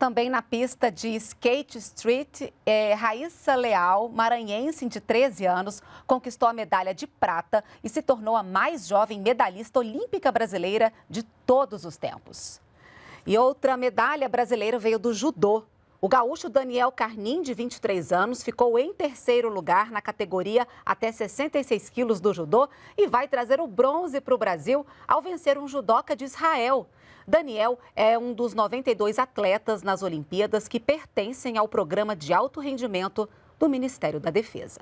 Também na pista de Skate Street, é, Raíssa Leal, maranhense de 13 anos, conquistou a medalha de prata e se tornou a mais jovem medalhista olímpica brasileira de todos os tempos. E outra medalha brasileira veio do judô. O gaúcho Daniel Carnim, de 23 anos, ficou em terceiro lugar na categoria até 66 quilos do judô e vai trazer o bronze para o Brasil ao vencer um judoca de Israel. Daniel é um dos 92 atletas nas Olimpíadas que pertencem ao programa de alto rendimento do Ministério da Defesa.